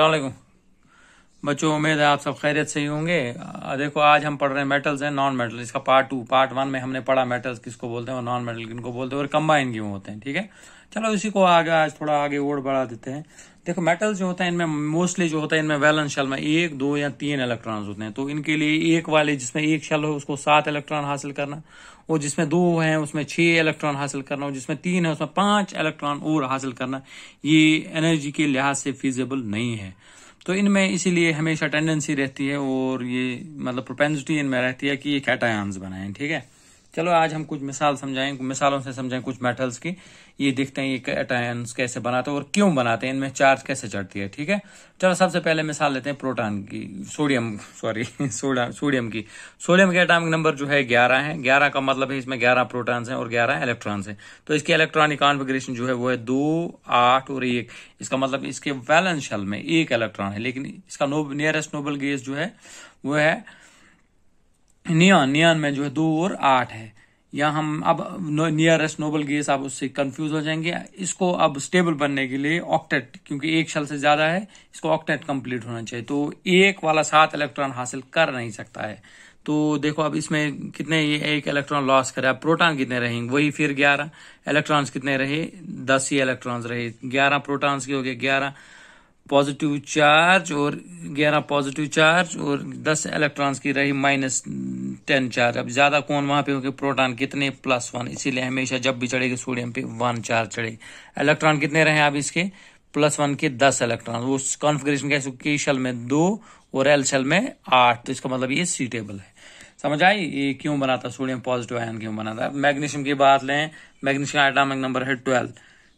अलैक्म बच्चों उम्मीद है आप सब खैरियत से ही होंगे देखो आज हम पढ़ रहे हैं मेटल्स हैं नॉन मेटल इसका पार्ट टू पार्ट वन में हमने पढ़ा मेटल्स किसको बोलते हैं और नॉन मेटल किनको बोलते हैं और कंबाइन क्यों होते हैं ठीक है चलो इसी को आगे आज थोड़ा आगे और बढ़ा देते हैं देखो मेटल्स जो होता है इनमें मोस्टली जो होता है इनमें वैलेंस शेल में एक दो या तीन इलेक्ट्रॉन्स होते हैं तो इनके लिए एक वाले जिसमें एक शेल हो उसको सात इलेक्ट्रॉन हासिल करना और जिसमें दो हैं उसमें छह इलेक्ट्रॉन हासिल करना और जिसमें तीन है उसमें पांच इलेक्ट्रॉन और हासिल करना ये एनर्जी के लिहाज से फिजिबल नहीं है तो इनमें इसीलिए हमेशा टेंडेंसी रहती है और ये मतलब प्रोपेंसिटी इनमें रहती है कि ये कैटायंस बनाए ठीक है चलो आज हम कुछ मिसाल समझाएं मिसालों से समझाएं कुछ मेटल्स की ये देखते हैं ये एटायंस कैसे बनाते हैं और क्यों बनाते हैं इनमें चार्ज कैसे चढ़ती है ठीक है चलो सबसे पहले मिसाल लेते हैं प्रोटॉन की सोडियम सॉरी सोडा सोडियम की सोडियम के एटामिक नंबर जो है ग्यारह है ग्यारह का मतलब है इसमें ग्यारह प्रोटॉन्स हैं और ग्यारह इलेक्ट्रॉन्स हैं तो इसकी इलेक्ट्रॉनिक कॉन्फिग्रेशन जो है वो है दो आठ और एक इसका मतलब इसके वैलेंस में एक इलेक्ट्रॉन है लेकिन इसका नो, नियरेस्ट नोबल गैस जो है वो है नियॉन नियॉन में जो है दो और आठ है या हम अब नियरेस्ट नोबल गैस आप उससे कंफ्यूज हो जाएंगे इसको अब स्टेबल बनने के लिए ऑक्टेट क्योंकि एक शल से ज्यादा है इसको ऑक्टेट कंप्लीट होना चाहिए तो एक वाला सात इलेक्ट्रॉन हासिल कर नहीं सकता है तो देखो अब इसमें कितने ये एक इलेक्ट्रॉन लॉस करे अब प्रोटॉन कितने रहेंगे वही फिर ग्यारह इलेक्ट्रॉन्स कितने रहे दस ही इलेक्ट्रॉन्स रहे ग्यारह प्रोटॉन्स के हो गए ग्यारह पॉजिटिव चार्ज और ग्यारह पॉजिटिव चार्ज और दस इलेक्ट्रॉन्स की रही माइनस टेन चार्ज अब ज़्यादा कौन वहां पे होंगे प्रोटॉन कितने प्लस वन इसीलिए हमेशा जब भी चढ़ेगी सोडियम पे वन चार्ज चढ़े इलेक्ट्रॉन कितने रहे अब इसके प्लस वन के दस इलेक्ट्रॉन उस कॉन्फिग्रेशन कह के शल में दो और एल शल में आठ तो इसका मतलब ये सीटेबल है समझ आई ये क्यों बनाता सोडियम पॉजिटिव आयन क्यों बनाता मैग्नीशियम की बात लें मैग्नीशियम आइटम एटॉमिक नंबर है ट्वेल्व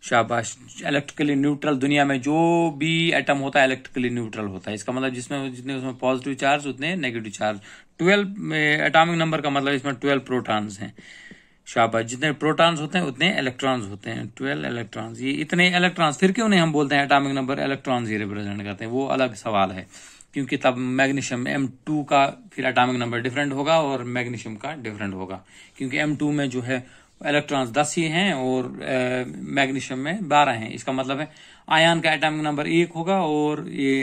शाबाश इलेक्ट्रिकली न्यूट्रल दुनिया में जो भी एटम होता है इलेक्ट्रिकली न्यूट्रल होता है इसका मतलब जिसमें जितने उसमें पॉजिटिव चार्ज उतने negative charge twelve atomic number का मतलब इसमें ट्वेल्व प्रोटॉन्स हैं शाबाश जितने प्रोटॉन्स होते हैं उतने इलेक्ट्रॉन्स होते हैं ट्वेल्व इलेक्ट्रॉन्स ये इतने इलेक्ट्रॉन्स फिर क्यों नहीं हम बोलते हैं एटॉमिक नंबर इलेक्ट्रॉन्स ही रिप्रेजेंट करते हैं वो अलग सवाल है क्योंकि तब मैग्नीशियम टू का फिर एटॉमिक नंबर डिफरेंट होगा और मैग्नीशियम का डिफरेंट होगा क्योंकि एम टू में जो है इलेक्ट्रॉन्स दस ही हैं और मैग्नीशियम में बारह हैं इसका मतलब है आयन का एटॉमिक नंबर एक होगा और ये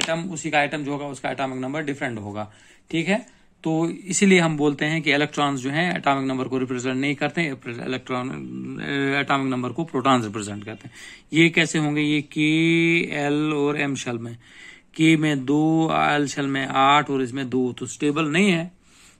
एटम उसी का एटम जो होगा उसका एटॉमिक नंबर डिफरेंट होगा ठीक है तो इसीलिए हम बोलते हैं कि इलेक्ट्रॉन्स जो हैं एटॉमिक नंबर को रिप्रेजेंट नहीं करते इलेक्ट्रॉन एटॉमिक नंबर को प्रोटॉन्स रिप्रेजेंट करते हैं ये कैसे होंगे ये के एल और एम शल में के में दो एल शल में आठ और इसमें दो तो स्टेबल नहीं है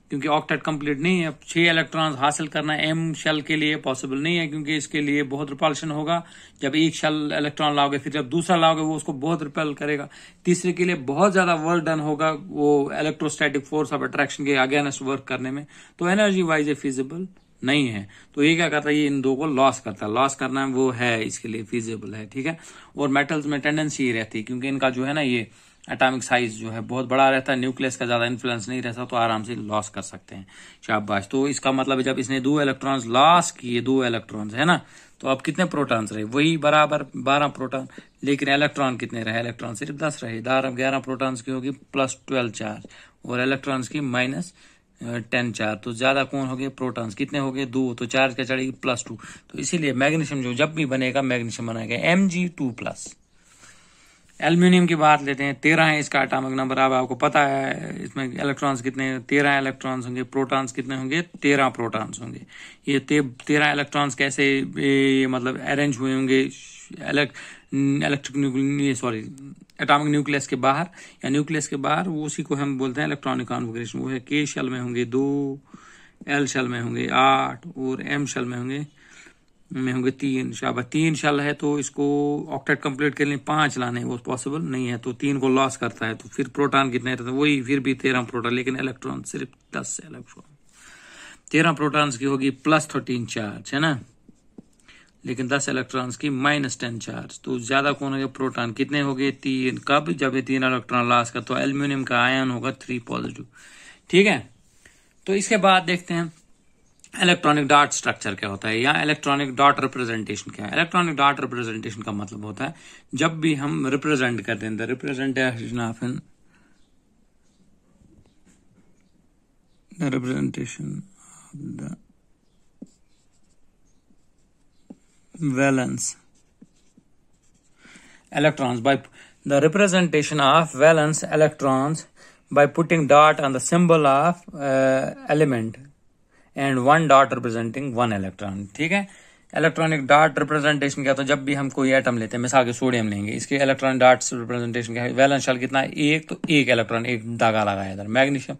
क्योंकि ऑक्टेट कंप्लीट नहीं है छह इलेक्ट्रॉन हासिल करना एम शेल के लिए पॉसिबल नहीं है क्योंकि इसके लिए बहुत रिपल्शन होगा जब एक शेल इलेक्ट्रॉन लाओगे फिर जब दूसरा लाओगे वो उसको बहुत रिपेल करेगा तीसरे के लिए बहुत ज्यादा वर्क डन होगा वो इलेक्ट्रोस्टैटिक फोर्स ऑफ अट्रैक्शन के अगेनेस्ट वर्क करने में तो एनर्जी वाइज ये फिजिबल नहीं है तो ये क्या करता है ये इन दो को लॉस करता है लॉस करना वो है इसके लिए फिजिबल है ठीक है और मेटल्स में टेंडेंसी रहती है क्योंकि इनका जो है ना ये एटॉमिक साइज जो है बहुत बड़ा रहता है न्यूक्लियस का ज्यादा इन्फ्लुएंस नहीं रहता तो आराम से लॉस कर सकते हैं शाबाश तो इसका मतलब जब इसने दो इलेक्ट्रॉन्स लॉस किए दो इलेक्ट्रॉन्स है ना तो अब कितने प्रोटॉन्स रहे वही बराबर बारह प्रोटॉन लेकिन इलेक्ट्रॉन कितने रहे इलेक्ट्रॉन सिर्फ दस रहे ग्यारह प्रोटॉन्स की होगी प्लस ट्वेल्व चार्ज और इलेक्ट्रॉन्स की माइनस टेन चार तो ज्यादा कौन हो गए प्रोटॉन्स कितने हो गए दो तो चार्ज क्या चढ़ेगी प्लस टू तो इसीलिए मैग्नीशियम जो जब भी बनेगा मैग्नीशियम बनाएगा M G two plus aluminium की बात लेते हैं तेरह है इसका एटामिक नंबर अब आपको पता है इसमें इलेक्ट्रॉन्स कितने तेरह इलेक्ट्रॉन्स होंगे प्रोटॉन्स कितने होंगे तेरह प्रोटॉन्स होंगे ये ते, तेरह इलेक्ट्रॉन्स कैसे ये मतलब अरेंज हुए होंगे electric nucleus sorry atomic nucleus के बाहर या न्यूक्लियस के बाहर उसी को हम बोलते हैं इलेक्ट्रॉनिक कॉन्फिग्रेशन वो है के शल में होंगे दो एल शल में होंगे आठ और एम शल में होंगे में होंगे तीन शाह तीन शल है तो इसको ऑक्टेट कंप्लीट करने पांच लाने वो पॉसिबल नहीं है तो तीन को लॉस करता है तो फिर प्रोटॉन कितने रहते हैं वही फिर भी तेरह प्रोटॉन लेकिन इलेक्ट्रॉन सिर्फ दस इलेक्ट्रॉन तेरह प्रोटॉन्स की होगी प्लस थर्टीन चार्ज है ना लेकिन दस इलेक्ट्रॉन्स की माइनस टेन चार्ज तो ज्यादा कौन हो गया प्रोटॉन कितने हो गए तीन कब जब ये तीन इलेक्ट्रॉन लॉस कर तो एल्यूमिनियम का आयन होगा थ्री पॉजिटिव ठीक है तो इसके बाद देखते हैं इलेक्ट्रॉनिक डॉट स्ट्रक्चर क्या होता है या इलेक्ट्रॉनिक डॉट रिप्रेजेंटेशन क्या है इलेक्ट्रॉनिक डॉट रिप्रेजेंटेशन का मतलब होता है जब भी हम रिप्रेजेंट करते हैं the representation of an the representation of the valence electrons by the representation of valence electrons by putting dot on the symbol of element and one dot representing one electron ठीक है electronic dot representation क्या होता तो है जब भी हम कोई एटम लेते हैं मिसाल के सोडियम लेंगे इसके इलेक्ट्रॉनिक डॉट रिप्रेजेंटेशन क्या है वैलेंस शेल कितना है एक तो एक इलेक्ट्रॉन एक धागा लगा है इधर मैग्नीशियम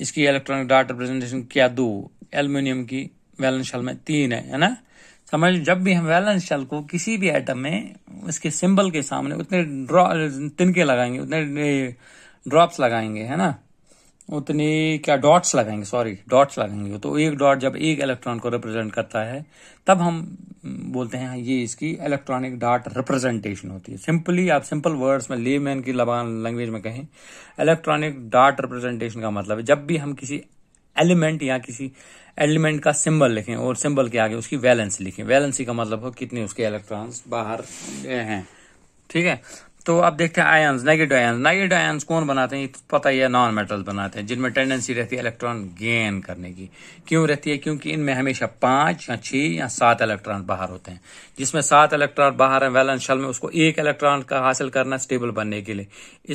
इसकी इलेक्ट्रॉनिक डॉट रिप्रेजेंटेशन क्या दो एल्यूमिनियम की वैलेंस शेल में तीन है है ना समझ जब भी हम वैलेंस शेल को किसी भी एटम में उसके सिंबल के सामने उतने ड्रॉ तिनके लगाएंगे उतने ड्रॉप्स लगाएंगे है ना उतने क्या डॉट्स लगाएंगे सॉरी डॉट्स लगाएंगे तो एक डॉट जब एक इलेक्ट्रॉन को रिप्रेजेंट करता है तब हम हम्म, बोलते हैं ये इसकी इलेक्ट्रॉनिक डॉट रिप्रेजेंटेशन होती है सिंपली आप सिंपल वर्ड्स में मैन की लैंग्वेज में कहें इलेक्ट्रॉनिक डॉट रिप्रेजेंटेशन का मतलब है जब भी हम किसी एलिमेंट या किसी एलिमेंट का सिंबल लिखें और सिंबल के आगे उसकी वैलेंसी लिखें वैलेंसी का मतलब हो कितने उसके इलेक्ट्रॉन्स बाहर हैं ठीक है तो आप देखते हैं ions negative ions negative ions कौन बनाते हैं तो पता ही है नॉन मेटल्स बनाते हैं जिनमें टेंडेंसी रहती है इलेक्ट्रॉन गेन करने की क्यों रहती है क्योंकि इनमें हमेशा पांच या छह या सात इलेक्ट्रॉन बाहर होते हैं जिसमें सात इलेक्ट्रॉन बाहर है वैलेंस शल में उसको एक इलेक्ट्रॉन का हासिल करना स्टेबल बनने के लिए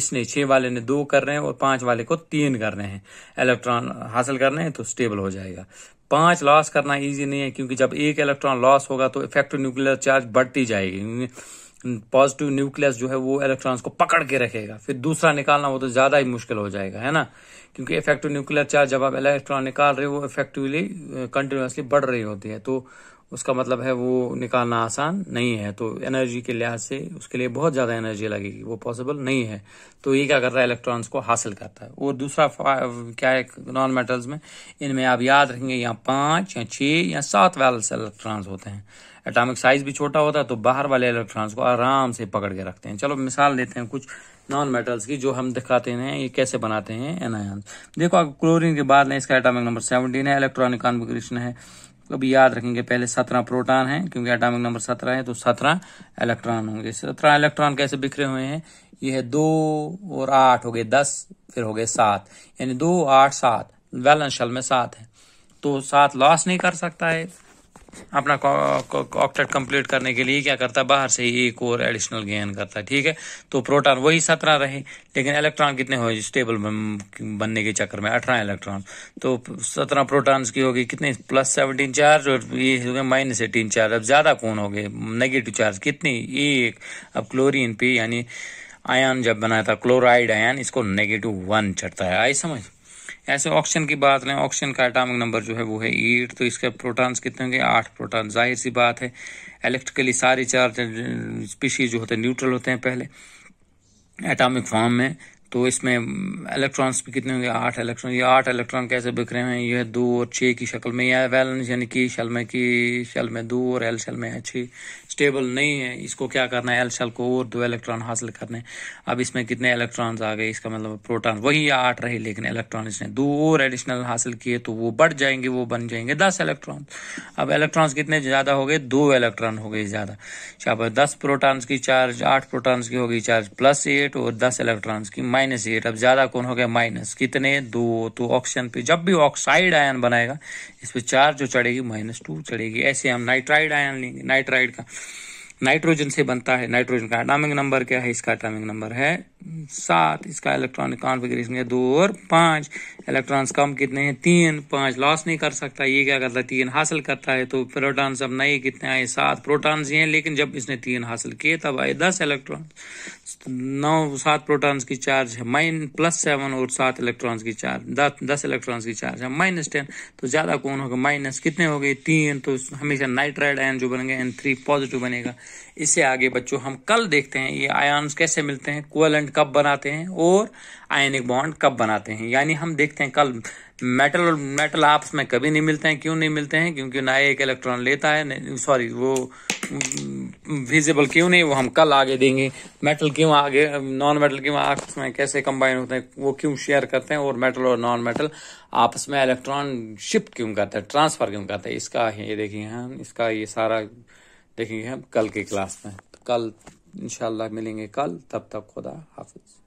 इसने छह वाले ने दो कर रहे हैं और पांच वाले को तीन करने हैं इलेक्ट्रॉन हासिल करने हैं तो स्टेबल हो जाएगा पांच लॉस करना ईजी नहीं है क्योंकि जब एक इलेक्ट्रॉन लॉस होगा तो इफेक्टिव न्यूक्लियर चार्ज बढ़ती जाएगी पॉजिटिव न्यूक्लियस जो है वो इलेक्ट्रॉन्स को पकड़ के रखेगा फिर दूसरा निकालना वो तो ज्यादा ही मुश्किल हो जाएगा है ना क्योंकि इफेक्टिव न्यूक्लियर चार्ज जब आप इलेक्ट्रॉन निकाल रहे हो वो इफेक्टिवली कंटिन्यूसली बढ़ रही होती है तो उसका मतलब है वो निकालना आसान नहीं है तो एनर्जी के लिहाज से उसके लिए बहुत ज्यादा एनर्जी लगेगी वो पॉसिबल नहीं है तो ये क्या कर रहा है इलेक्ट्रॉन्स को हासिल करता है और दूसरा क्या है नॉन मेटल्स में इनमें आप याद रखेंगे यहाँ पांच या छह या सात वैलेंस इलेक्ट्रॉन्स होते हैं एटॉमिक साइज भी छोटा होता है तो बाहर वाले इलेक्ट्रॉन्स को आराम से पकड़ के रखते हैं चलो मिसाल देते हैं कुछ नॉन मेटल्स की जो हम दिखाते हैं ये कैसे बनाते हैं एनायन देखो क्लोरीन के बाद इसका एटॉमिक नंबर सेवनटीन है इलेक्ट्रॉनिक कॉन्फिग्रेशन है अभी याद रखेंगे पहले सत्रह प्रोटॉन है क्योंकि एटॉमिक नंबर सत्रह है तो सत्रह इलेक्ट्रॉन होंगे सत्रह इलेक्ट्रॉन कैसे बिखरे हुए हैं ये है दो और आठ हो गए दस फिर हो गए सात यानी दो आठ सात वैलेंस में सात है तो सात लॉस नहीं कर सकता है अपना ऑक्टेट कंप्लीट करने के लिए क्या करता है बाहर से ही एक और एडिशनल गेन करता है ठीक है तो प्रोटॉन वही सत्रह रहे लेकिन इलेक्ट्रॉन कितने हो स्टेबल बनने के चक्कर में अठारह इलेक्ट्रॉन तो सत्रह प्रोटॉन्स की होगी कितने प्लस सेवनटीन चार्ज और ये हो गए माइनस एटीन चार्ज अब ज्यादा कौन हो गए नेगेटिव चार्ज कितनी एक अब क्लोरिन पी यानी आयन जब बनाया था क्लोराइड आयन इसको नेगेटिव वन चढ़ता है आई समझ ऐसे ऑक्सीजन की बात लें ऑक्सीजन का एटॉमिक नंबर जो है वो है एट तो इसके प्रोटॉन्स कितने होंगे आठ प्रोटॉन जाहिर सी बात है इलेक्ट्रिकली सारे चार स्पीशीज जो होते हैं न्यूट्रल होते हैं पहले एटॉमिक फॉर्म में तो इसमें इलेक्ट्रॉन्स भी कितने होंगे आठ इलेक्ट्रॉन ये आठ इलेक्ट्रॉन कैसे बिखरे हैं यह दो और छः की शक्ल में या वैलेंस यानी कि शल में की शल में दो और एल शल में है छः स्टेबल नहीं है इसको क्या करना है एलशल को और दो इलेक्ट्रॉन हासिल करने अब इसमें कितने इलेक्ट्रॉन्स आ गए इसका मतलब प्रोटॉन वही आठ रहे लेकिन इलेक्ट्रॉन इसने दो और एडिशनल हासिल किए तो वो बढ़ जाएंगे वो बन जाएंगे दस इलेक्ट्रॉन अब इलेक्ट्रॉन्स कितने ज़्यादा हो गए दो इलेक्ट्रॉन हो गए ज़्यादा चाहे अच्छा, दस प्रोटॉन्स की चार्ज आठ प्रोटॉन्स की हो गई चार्ज प्लस एट और दस इलेक्ट्रॉन्स की माइनस एट अब ज़्यादा कौन हो गया माइनस कितने दो तो ऑक्सीजन पे जब भी ऑक्साइड आयन बनाएगा इस पर चार्ज जो चढ़ेगी माइनस टू चढ़ेगी ऐसे हम नाइट्राइड आयन लेंगे नाइट्राइड का नाइट्रोजन से बनता है नाइट्रोजन का एटॉमिक नंबर क्या है इसका एटॉमिक नंबर है सात इसका इलेक्ट्रॉनिक कॉन्फ़िगरेशन है दो और पांच इलेक्ट्रॉन्स कम कितने हैं तीन पांच लॉस नहीं कर सकता ये क्या करता है तीन हासिल करता है तो प्रोटॉन्स अब नए कितने आए सात प्रोटॉन्स ये हैं लेकिन जब इसने तीन हासिल किए तब आए दस इलेक्ट्रॉन नौ सात प्रोटॉन्स की चार्ज है माइन प्लस सेवन और सात इलेक्ट्रॉन्स की चार्ज दस दस इलेक्ट्रॉन्स की चार्ज है माइनस टेन तो ज़्यादा कौन होगा माइनस कितने हो गए तीन तो हमेशा नाइट्राइड आयन जो बनेंगे एन थ्री पॉजिटिव बनेगा इससे आगे बच्चों हम कल देखते हैं ये आयन्स कैसे मिलते हैं कोवेलेंट कब बनाते हैं और आयनिक बॉन्ड कब बनाते हैं यानी हम देखते हैं कल मेटल और मेटल आपस में कभी नहीं मिलते हैं क्यों नहीं मिलते हैं क्योंकि ना एक इलेक्ट्रॉन लेता है सॉरी वो विजिबल क्यों नहीं वो हम कल आगे देंगे मेटल क्यों आगे नॉन मेटल क्यों आपस में कैसे कंबाइन होते हैं वो क्यों शेयर करते हैं और मेटल और नॉन मेटल आपस में इलेक्ट्रॉन शिफ्ट क्यों करते हैं ट्रांसफर क्यों करते हैं इसका ये देखिए हम हाँ, इसका ये सारा देखेंगे हम कल की क्लास में तो कल इंशाल्लाह मिलेंगे कल तब तक खुदा हाफिज़